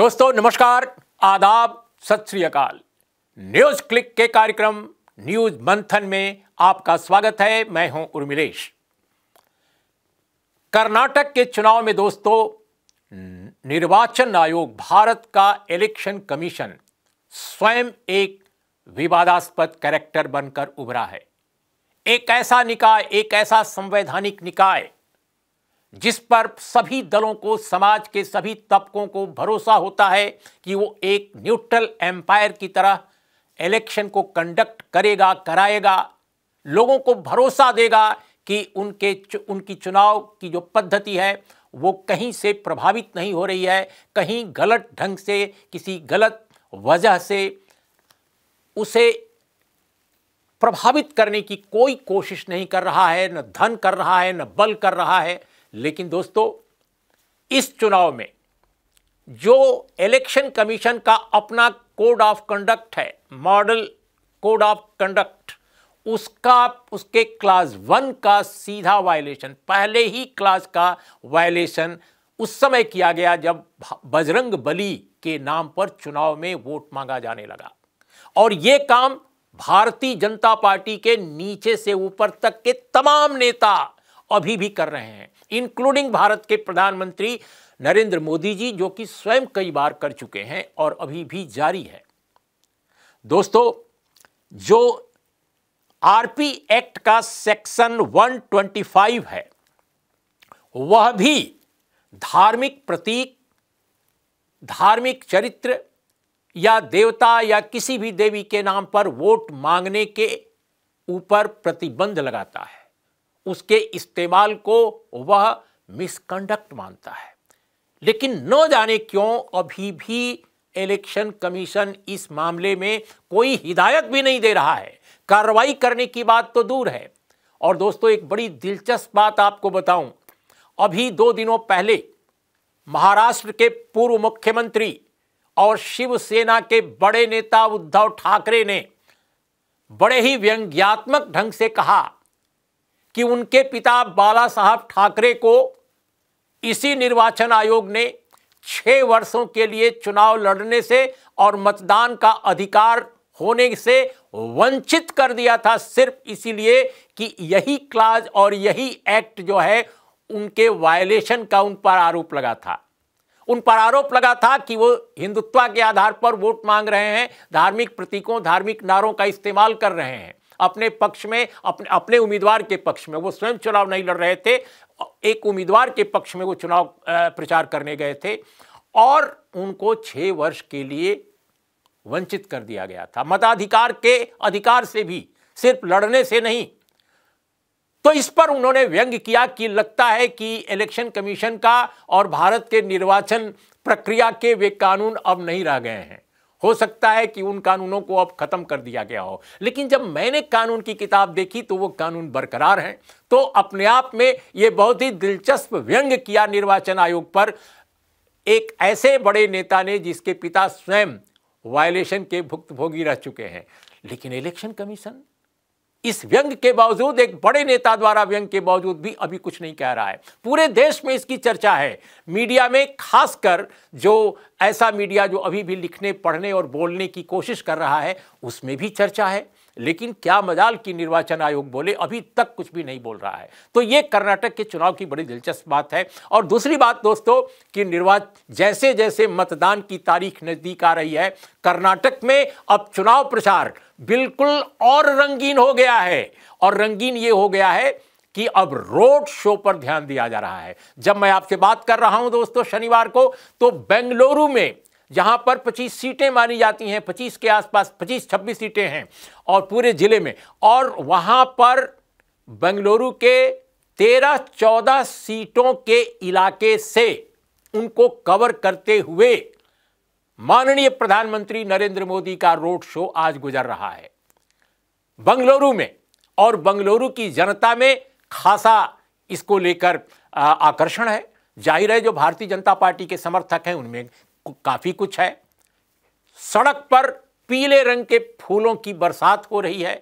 दोस्तों नमस्कार आदाब सत श्री अकाल न्यूज क्लिक के कार्यक्रम न्यूज मंथन में आपका स्वागत है मैं हूं उर्मिलेश कर्नाटक के चुनाव में दोस्तों निर्वाचन आयोग भारत का इलेक्शन कमीशन स्वयं एक विवादास्पद कैरेक्टर बनकर उभरा है एक ऐसा निकाय एक ऐसा संवैधानिक निकाय जिस पर सभी दलों को समाज के सभी तबकों को भरोसा होता है कि वो एक न्यूट्रल एम्पायर की तरह इलेक्शन को कंडक्ट करेगा कराएगा लोगों को भरोसा देगा कि उनके उनकी चुनाव की जो पद्धति है वो कहीं से प्रभावित नहीं हो रही है कहीं गलत ढंग से किसी गलत वजह से उसे प्रभावित करने की कोई कोशिश नहीं कर रहा है न धन कर रहा है न बल कर रहा है लेकिन दोस्तों इस चुनाव में जो इलेक्शन कमीशन का अपना कोड ऑफ कंडक्ट है मॉडल कोड ऑफ कंडक्ट उसका उसके क्लास वन का सीधा वायलेशन पहले ही क्लास का वायलेशन उस समय किया गया जब बजरंग बली के नाम पर चुनाव में वोट मांगा जाने लगा और यह काम भारतीय जनता पार्टी के नीचे से ऊपर तक के तमाम नेता अभी भी कर रहे हैं इंक्लूडिंग भारत के प्रधानमंत्री नरेंद्र मोदी जी जो कि स्वयं कई बार कर चुके हैं और अभी भी जारी है दोस्तों जो आरपी एक्ट का सेक्शन 125 है वह भी धार्मिक प्रतीक धार्मिक चरित्र या देवता या किसी भी देवी के नाम पर वोट मांगने के ऊपर प्रतिबंध लगाता है उसके इस्तेमाल को वह मिसकंडक्ट मानता है लेकिन न जाने क्यों अभी भी इलेक्शन कमीशन इस मामले में कोई हिदायत भी नहीं दे रहा है कार्रवाई करने की बात तो दूर है और दोस्तों एक बड़ी दिलचस्प बात आपको बताऊं अभी दो दिनों पहले महाराष्ट्र के पूर्व मुख्यमंत्री और शिवसेना के बड़े नेता उद्धव ठाकरे ने बड़े ही व्यंग्यात्मक ढंग से कहा कि उनके पिता बाला साहब ठाकरे को इसी निर्वाचन आयोग ने छः वर्षों के लिए चुनाव लड़ने से और मतदान का अधिकार होने से वंचित कर दिया था सिर्फ इसीलिए कि यही क्लाज और यही एक्ट जो है उनके वायलेशन का उन पर आरोप लगा था उन पर आरोप लगा था कि वो हिंदुत्व के आधार पर वोट मांग रहे हैं धार्मिक प्रतीकों धार्मिक नारों का इस्तेमाल कर रहे हैं अपने पक्ष में अपने अपने उम्मीदवार के पक्ष में वो स्वयं चुनाव नहीं लड़ रहे थे एक उम्मीदवार के पक्ष में वो चुनाव प्रचार करने गए थे और उनको छः वर्ष के लिए वंचित कर दिया गया था मताधिकार के अधिकार से भी सिर्फ लड़ने से नहीं तो इस पर उन्होंने व्यंग किया कि लगता है कि इलेक्शन कमीशन का और भारत के निर्वाचन प्रक्रिया के वे कानून अब नहीं रह गए हैं हो सकता है कि उन कानूनों को अब ख़त्म कर दिया गया हो लेकिन जब मैंने कानून की किताब देखी तो वो कानून बरकरार हैं तो अपने आप में ये बहुत ही दिलचस्प व्यंग किया निर्वाचन आयोग पर एक ऐसे बड़े नेता ने जिसके पिता स्वयं वायलेशन के भुक्तभोगी रह चुके हैं लेकिन इलेक्शन कमीशन इस व्यंग के बावजूद एक बड़े नेता द्वारा व्यंग के बावजूद भी अभी कुछ नहीं कह रहा है पूरे देश में इसकी चर्चा है मीडिया में खासकर जो ऐसा मीडिया जो अभी भी लिखने पढ़ने और बोलने की कोशिश कर रहा है उसमें भी चर्चा है लेकिन क्या मजाल की निर्वाचन आयोग बोले अभी तक कुछ भी नहीं बोल रहा है तो ये कर्नाटक के चुनाव की बड़ी दिलचस्प बात है और दूसरी बात दोस्तों कि निर्वाच जैसे जैसे मतदान की तारीख नज़दीक आ रही है कर्नाटक में अब चुनाव प्रचार बिल्कुल और रंगीन हो गया है और रंगीन ये हो गया है कि अब रोड शो पर ध्यान दिया जा रहा है जब मैं आपसे बात कर रहा हूं दोस्तों शनिवार को तो बेंगलुरु में जहां पर 25 सीटें मानी जाती हैं 25 के आसपास 25-26 सीटें हैं और पूरे जिले में और वहां पर बेंगलुरु के 13-14 सीटों के इलाके से उनको कवर करते हुए माननीय प्रधानमंत्री नरेंद्र मोदी का रोड शो आज गुजर रहा है बंगलुरु में और बंगलुरु की जनता में खासा इसको लेकर आकर्षण है जाहिर है जो भारतीय जनता पार्टी के समर्थक हैं उनमें काफ़ी कुछ है सड़क पर पीले रंग के फूलों की बरसात हो रही है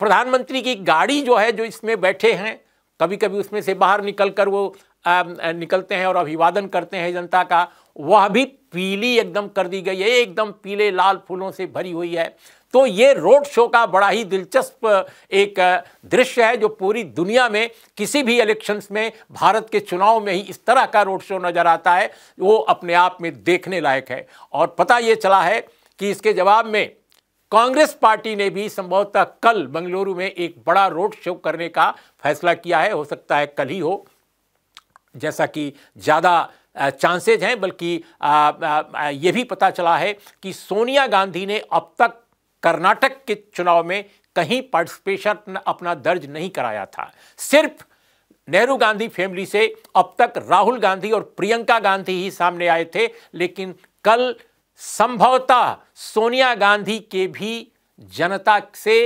प्रधानमंत्री की गाड़ी जो है जो इसमें बैठे हैं कभी कभी उसमें से बाहर निकल कर वो आ, निकलते हैं और अभिवादन करते हैं जनता का वह भी पीली एकदम कर दी गई है एकदम पीले लाल फूलों से भरी हुई है तो ये रोड शो का बड़ा ही दिलचस्प एक दृश्य है जो पूरी दुनिया में किसी भी इलेक्शंस में भारत के चुनाव में ही इस तरह का रोड शो नज़र आता है वो अपने आप में देखने लायक है और पता ये चला है कि इसके जवाब में कांग्रेस पार्टी ने भी संभवतः कल बंगलुरु में एक बड़ा रोड शो करने का फैसला किया है हो सकता है कल ही हो जैसा कि ज़्यादा चांसेज हैं बल्कि यह भी पता चला है कि सोनिया गांधी ने अब तक कर्नाटक के चुनाव में कहीं पार्टिसिपेशन अपना दर्ज नहीं कराया था सिर्फ नेहरू गांधी फैमिली से अब तक राहुल गांधी और प्रियंका गांधी ही सामने आए थे लेकिन कल संभवतः सोनिया गांधी के भी जनता से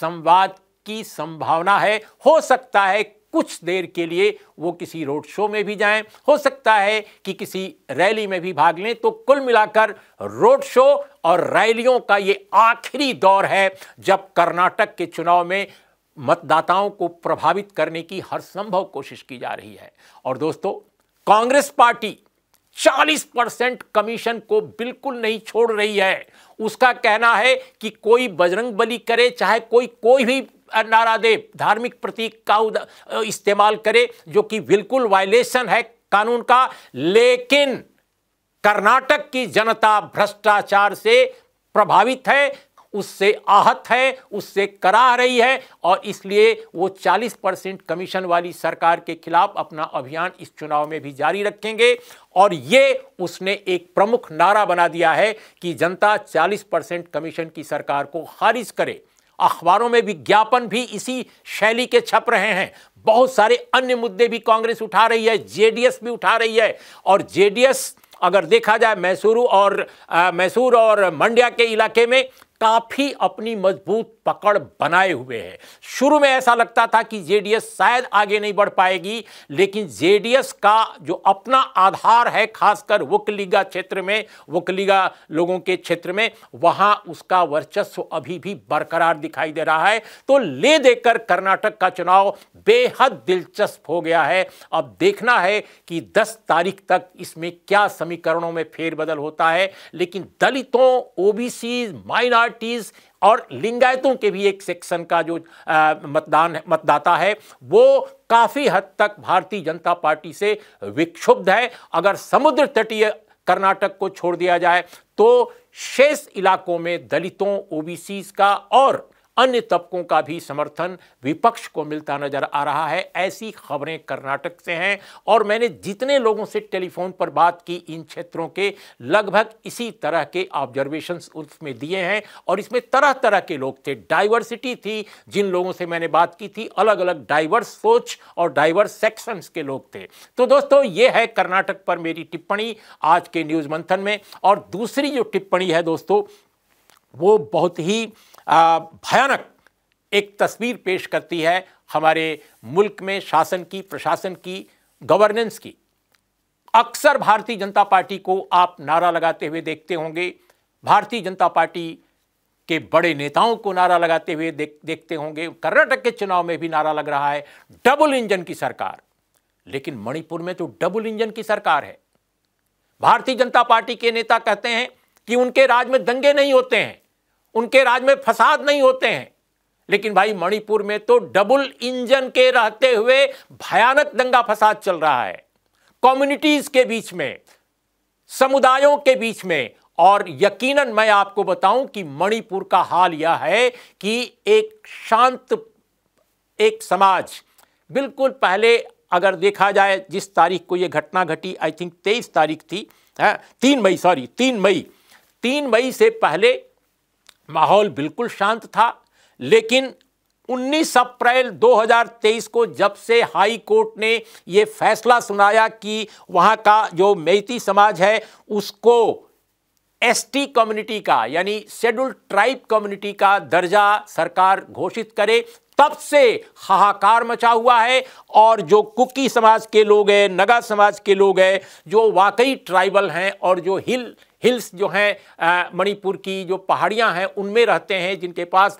संवाद की संभावना है हो सकता है कुछ देर के लिए वो किसी रोड शो में भी जाएं हो सकता है कि किसी रैली में भी भाग लें तो कुल मिलाकर रोड शो और रैलियों का ये आखिरी दौर है जब कर्नाटक के चुनाव में मतदाताओं को प्रभावित करने की हर संभव कोशिश की जा रही है और दोस्तों कांग्रेस पार्टी 40 परसेंट कमीशन को बिल्कुल नहीं छोड़ रही है उसका कहना है कि कोई बजरंग बली करे चाहे कोई कोई भी नारा दे धार्मिक प्रतीक का इस्तेमाल करे जो कि बिल्कुल वायलेशन है कानून का लेकिन कर्नाटक की जनता भ्रष्टाचार से प्रभावित है उससे आहत है उससे करा रही है और इसलिए वो 40 परसेंट कमीशन वाली सरकार के खिलाफ अपना अभियान इस चुनाव में भी जारी रखेंगे और ये उसने एक प्रमुख नारा बना दिया है कि जनता 40 परसेंट कमीशन की सरकार को खारिज करे अखबारों में विज्ञापन भी इसी शैली के छप रहे हैं बहुत सारे अन्य मुद्दे भी कांग्रेस उठा रही है जेडीएस भी उठा रही है और जेडीएस अगर देखा जाए मैसूरू और मैसूर और मंड्या के इलाके में काफ़ी अपनी मजबूत पकड़ बनाए हुए है शुरू में ऐसा लगता था कि जेडीएस शायद आगे नहीं बढ़ पाएगी लेकिन जेडीएस का जो अपना आधार है खासकर वकलीगा क्षेत्र में वकलीगा लोगों के क्षेत्र में वहां उसका वर्चस्व अभी भी बरकरार दिखाई दे रहा है तो ले देकर कर्नाटक का चुनाव बेहद दिलचस्प हो गया है अब देखना है कि 10 तारीख तक इसमें क्या समीकरणों में फेरबदल होता है लेकिन दलितों ओबीसी माइनॉरिटीज़ और लिंगायतों के भी एक सेक्शन का जो मतदान मतदाता है वो काफ़ी हद तक भारतीय जनता पार्टी से विक्षुब्ध है अगर समुद्र तटीय कर्नाटक को छोड़ दिया जाए तो शेष इलाकों में दलितों ओबीसी का और अन्य तबकों का भी समर्थन विपक्ष को मिलता नजर आ रहा है ऐसी खबरें कर्नाटक से हैं और मैंने जितने लोगों से टेलीफोन पर बात की इन क्षेत्रों के लगभग इसी तरह के ऑब्जर्वेशन उसमें दिए हैं और इसमें तरह तरह के लोग थे डाइवर्सिटी थी जिन लोगों से मैंने बात की थी अलग अलग डाइवर्स सोच और डाइवर्स सेक्शंस के लोग थे तो दोस्तों ये है कर्नाटक पर मेरी टिप्पणी आज के न्यूज़ मंथन में और दूसरी जो टिप्पणी है दोस्तों वो बहुत ही भयानक एक तस्वीर पेश करती है हमारे मुल्क में शासन की प्रशासन की गवर्नेंस की अक्सर भारतीय जनता पार्टी को आप नारा लगाते हुए देखते होंगे भारतीय जनता पार्टी के बड़े नेताओं को नारा लगाते हुए देख देखते होंगे कर्नाटक के चुनाव में भी नारा लग रहा है डबल इंजन की सरकार लेकिन मणिपुर में तो डबल इंजन की सरकार है भारतीय जनता पार्टी के नेता कहते हैं कि उनके राज्य में दंगे नहीं होते हैं उनके राज में फसाद नहीं होते हैं लेकिन भाई मणिपुर में तो डबल इंजन के रहते हुए भयानक दंगा फसाद चल रहा है कम्युनिटीज के बीच में समुदायों के बीच में और यकीनन मैं आपको बताऊं कि मणिपुर का हाल यह है कि एक शांत एक समाज बिल्कुल पहले अगर देखा जाए जिस तारीख को यह घटना घटी आई थिंक तेईस तारीख थी है हाँ, तीन मई सॉरी तीन मई तीन मई से पहले माहौल बिल्कुल शांत था लेकिन 19 अप्रैल 2023 को जब से हाई कोर्ट ने ये फैसला सुनाया कि वहाँ का जो मेती समाज है उसको एसटी कम्युनिटी का यानी शेड्यूल ट्राइब कम्युनिटी का दर्जा सरकार घोषित करे तब से हाहाकार मचा हुआ है और जो कुकी समाज के लोग हैं नगा समाज के लोग हैं जो वाकई ट्राइबल हैं और जो हिल हिल्स जो हैं मणिपुर की जो पहाड़ियां हैं उनमें रहते हैं जिनके पास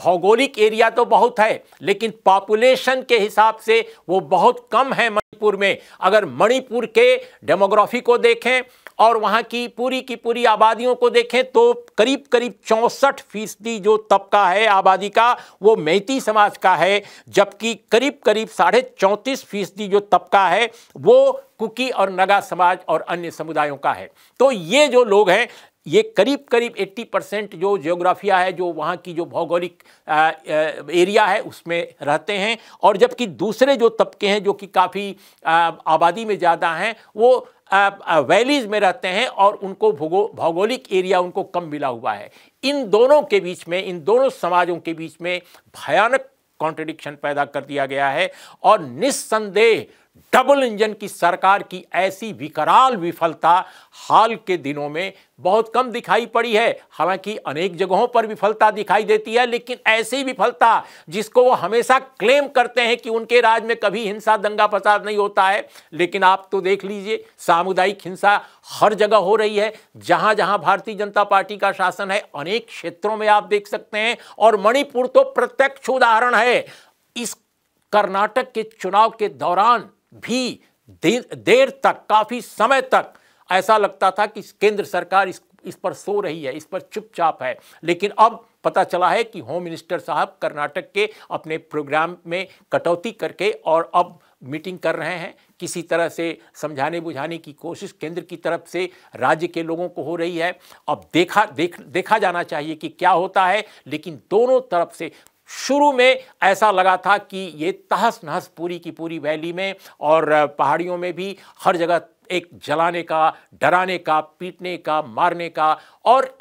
भौगोलिक एरिया तो बहुत है लेकिन पॉपुलेशन के हिसाब से वो बहुत कम है मणिपुर में अगर मणिपुर के डेमोग्राफी को देखें और वहाँ की पूरी की पूरी आबादियों को देखें तो करीब करीब चौंसठ फीसदी जो तबका है आबादी का वो मैती समाज का है जबकि करीब करीब साढ़े चौंतीस फीसदी जो तबका है वो कुकी और नगा समाज और अन्य समुदायों का है तो ये जो लोग हैं ये करीब करीब 80 परसेंट जो जियोग्राफिया है जो वहाँ की जो भौगोलिक एरिया है उसमें रहते हैं और जबकि दूसरे जो तबके हैं जो कि काफ़ी आबादी में ज़्यादा हैं वो वैलीज में रहते हैं और उनको भौगोलिक एरिया उनको कम मिला हुआ है इन दोनों के बीच में इन दोनों समाजों के बीच में भयानक कॉन्ट्रडिक्शन पैदा कर दिया गया है और निस्संदेह डबल इंजन की सरकार की ऐसी विकराल विफलता हाल के दिनों में बहुत कम दिखाई पड़ी है हालांकि अनेक जगहों पर विफलता दिखाई देती है लेकिन ऐसी विफलता जिसको वो हमेशा क्लेम करते हैं कि उनके राज में कभी हिंसा दंगा फसाद नहीं होता है लेकिन आप तो देख लीजिए सामुदायिक हिंसा हर जगह हो रही है जहां जहां भारतीय जनता पार्टी का शासन है अनेक क्षेत्रों में आप देख सकते हैं और मणिपुर तो प्रत्यक्ष उदाहरण है इस कर्नाटक के चुनाव के दौरान भी देर, तक काफ़ी समय तक ऐसा लगता था कि केंद्र सरकार इस इस पर सो रही है इस पर चुपचाप है लेकिन अब पता चला है कि होम मिनिस्टर साहब कर्नाटक के अपने प्रोग्राम में कटौती करके और अब मीटिंग कर रहे हैं किसी तरह से समझाने बुझाने की कोशिश केंद्र की तरफ से राज्य के लोगों को हो रही है अब देखा देख देखा जाना चाहिए कि क्या होता है लेकिन दोनों तरफ से शुरू में ऐसा लगा था कि ये तहस नहस पूरी की पूरी वैली में और पहाड़ियों में भी हर जगह एक जलाने का डराने का पीटने का मारने का और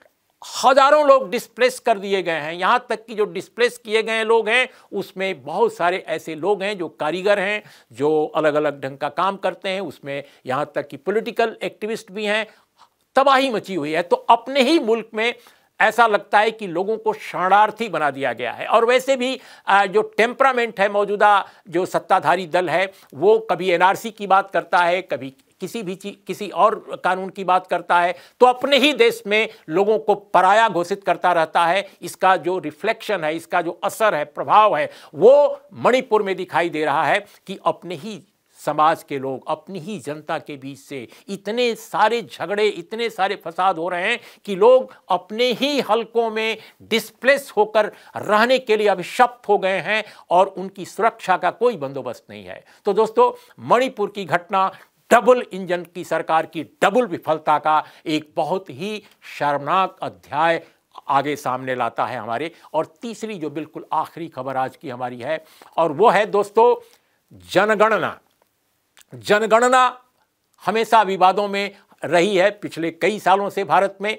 हजारों लोग डिस्प्लेस कर दिए गए हैं यहाँ तक कि जो डिस्प्लेस किए गए लोग हैं उसमें बहुत सारे ऐसे लोग हैं जो कारीगर हैं जो अलग अलग ढंग का काम करते हैं उसमें यहाँ तक कि पॉलिटिकल एक्टिविस्ट भी हैं तबाही मची हुई है तो अपने ही मुल्क में ऐसा लगता है कि लोगों को शरणार्थी बना दिया गया है और वैसे भी जो टेम्परामेंट है मौजूदा जो सत्ताधारी दल है वो कभी एनआरसी की बात करता है कभी किसी भी चीज किसी और कानून की बात करता है तो अपने ही देश में लोगों को पराया घोषित करता रहता है इसका जो रिफ्लेक्शन है इसका जो असर है प्रभाव है वो मणिपुर में दिखाई दे रहा है कि अपने ही समाज के लोग अपनी ही जनता के बीच से इतने सारे झगड़े इतने सारे फसाद हो रहे हैं कि लोग अपने ही हलकों में डिस्प्लेस होकर रहने के लिए अभिशप्त हो गए हैं और उनकी सुरक्षा का कोई बंदोबस्त नहीं है तो दोस्तों मणिपुर की घटना डबल इंजन की सरकार की डबल विफलता का एक बहुत ही शर्मनाक अध्याय आगे सामने लाता है हमारे और तीसरी जो बिल्कुल आखिरी खबर आज की हमारी है और वो है दोस्तों जनगणना जनगणना हमेशा विवादों में रही है पिछले कई सालों से भारत में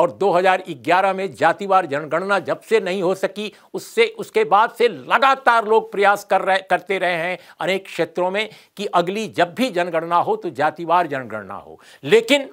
और 2011 में जातिवार जनगणना जब से नहीं हो सकी उससे उसके बाद से लगातार लोग प्रयास कर रहे करते रहे हैं अनेक क्षेत्रों में कि अगली जब भी जनगणना हो तो जातिवार जनगणना हो लेकिन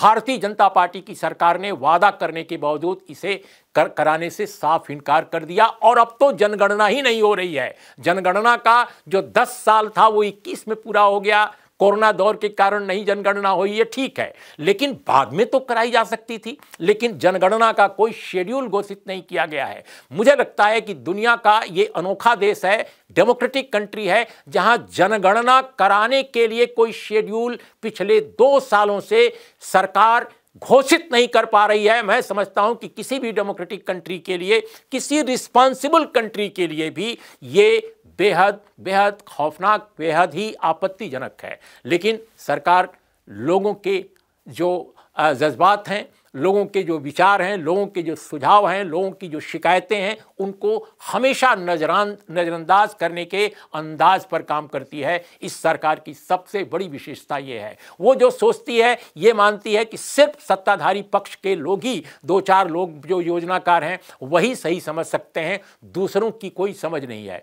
भारतीय जनता पार्टी की सरकार ने वादा करने के बावजूद इसे कर कराने से साफ इनकार कर दिया और अब तो जनगणना ही नहीं हो रही है जनगणना का जो 10 साल था वो 21 में पूरा हो गया कोरोना दौर के कारण नहीं जनगणना हुई है ठीक है लेकिन बाद में तो कराई जा सकती थी लेकिन जनगणना का कोई शेड्यूल घोषित नहीं किया गया है मुझे लगता है कि दुनिया का ये अनोखा देश है डेमोक्रेटिक कंट्री है जहां जनगणना कराने के लिए कोई शेड्यूल पिछले दो सालों से सरकार घोषित नहीं कर पा रही है मैं समझता हूं कि किसी भी डेमोक्रेटिक कंट्री के लिए किसी रिस्पॉन्सिबल कंट्री के लिए भी ये बेहद बेहद खौफनाक बेहद ही आपत्तिजनक है लेकिन सरकार लोगों के जो जज्बात हैं लोगों के जो विचार हैं लोगों के जो सुझाव हैं लोगों की जो शिकायतें हैं उनको हमेशा नजरान नज़रअंदाज करने के अंदाज पर काम करती है इस सरकार की सबसे बड़ी विशेषता ये है वो जो सोचती है ये मानती है कि सिर्फ सत्ताधारी पक्ष के लोग ही दो चार लोग जो योजनाकार हैं वही सही समझ सकते हैं दूसरों की कोई समझ नहीं है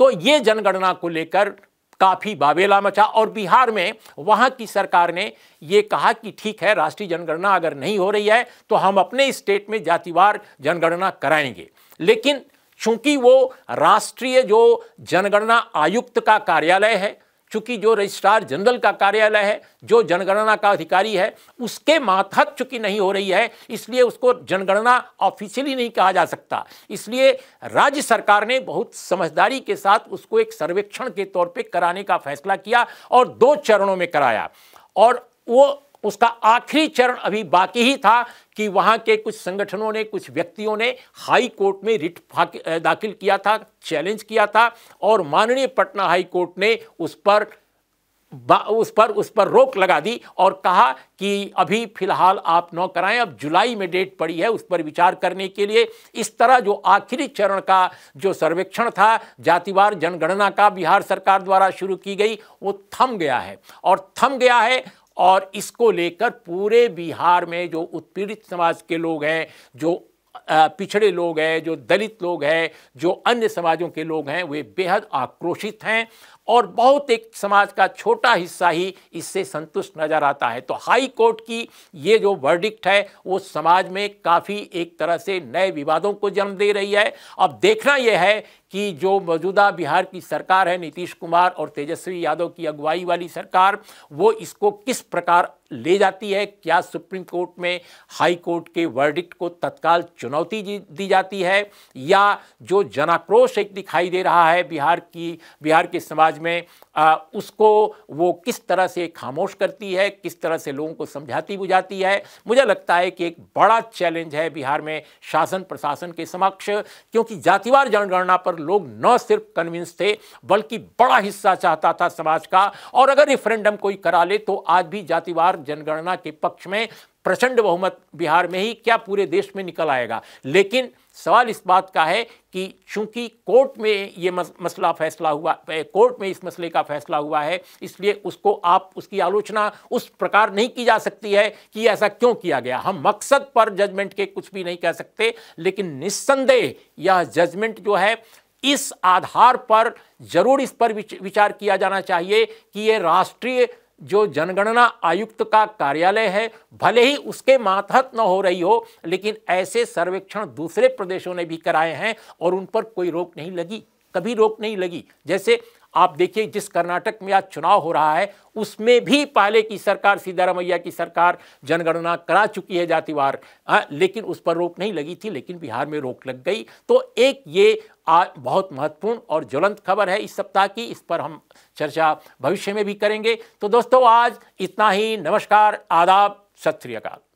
तो ये जनगणना को लेकर काफ़ी बाबेला मचा और बिहार में वहाँ की सरकार ने ये कहा कि ठीक है राष्ट्रीय जनगणना अगर नहीं हो रही है तो हम अपने स्टेट में जातिवार जनगणना कराएंगे लेकिन चूंकि वो राष्ट्रीय जो जनगणना आयुक्त का कार्यालय है चूंकि जो रजिस्ट्रार जनरल का कार्यालय है जो जनगणना का अधिकारी है उसके मातहत चूंकि नहीं हो रही है इसलिए उसको जनगणना ऑफिशियली नहीं कहा जा सकता इसलिए राज्य सरकार ने बहुत समझदारी के साथ उसको एक सर्वेक्षण के तौर पर कराने का फैसला किया और दो चरणों में कराया और वो उसका आखिरी चरण अभी बाकी ही था कि वहाँ के कुछ संगठनों ने कुछ व्यक्तियों ने हाई कोर्ट में रिट दाखिल किया था चैलेंज किया था और माननीय पटना हाई कोर्ट ने उस पर उस पर उस पर रोक लगा दी और कहा कि अभी फिलहाल आप न कराएं अब जुलाई में डेट पड़ी है उस पर विचार करने के लिए इस तरह जो आखिरी चरण का जो सर्वेक्षण था जातिवार जनगणना का बिहार सरकार द्वारा शुरू की गई वो थम गया है और थम गया है और इसको लेकर पूरे बिहार में जो उत्पीड़ित समाज के लोग हैं जो पिछड़े लोग हैं जो दलित लोग हैं जो अन्य समाजों के लोग हैं वे बेहद आक्रोशित हैं और बहुत एक समाज का छोटा हिस्सा ही इससे संतुष्ट नज़र आता है तो हाई कोर्ट की ये जो वर्डिक्ट है वो समाज में काफ़ी एक तरह से नए विवादों को जन्म दे रही है अब देखना यह है कि जो मौजूदा बिहार की सरकार है नीतीश कुमार और तेजस्वी यादव की अगुवाई वाली सरकार वो इसको किस प्रकार ले जाती है क्या सुप्रीम कोर्ट में हाई कोर्ट के वर्डिक्ट को तत्काल चुनौती दी जाती है या जो जनाक्रोश एक दिखाई दे रहा है बिहार की बिहार के समाज में आ, उसको वो किस तरह से खामोश करती है किस तरह से लोगों को समझाती बुझाती है मुझे लगता है कि एक बड़ा चैलेंज है बिहार में शासन प्रशासन के समक्ष क्योंकि जातिवार जनगणना पर लोग न सिर्फ कन्विंस थे बल्कि बड़ा हिस्सा चाहता था समाज का और अगर रेफरेंडम कोई करा ले तो आज भी जातिवार जनगणना के पक्ष में प्रचंड बहुमत बिहार में ही क्या पूरे देश में निकल आएगा लेकिन सवाल इस बात का है कि चूंकि कोर्ट में ये मसला फैसला हुआ कोर्ट में इस मसले का फैसला हुआ है इसलिए उसको आप उसकी आलोचना उस प्रकार नहीं की जा सकती है कि ऐसा क्यों किया गया हम मकसद पर जजमेंट के कुछ भी नहीं कह सकते लेकिन निस्संदेह यह जजमेंट जो है इस आधार पर जरूर इस पर विचार किया जाना चाहिए कि ये राष्ट्रीय जो जनगणना आयुक्त का कार्यालय है भले ही उसके मातहत न हो रही हो लेकिन ऐसे सर्वेक्षण दूसरे प्रदेशों ने भी कराए हैं और उन पर कोई रोक नहीं लगी कभी रोक नहीं लगी जैसे आप देखिए जिस कर्नाटक में आज चुनाव हो रहा है उसमें भी पहले की सरकार सीतारामैया की सरकार जनगणना करा चुकी है जातिवार आ, हाँ, लेकिन उस पर रोक नहीं लगी थी लेकिन बिहार में रोक लग गई तो एक ये आ बहुत महत्वपूर्ण और ज्वलंत खबर है इस सप्ताह की इस पर हम चर्चा भविष्य में भी करेंगे तो दोस्तों आज इतना ही नमस्कार आदाब सत श्रीकाल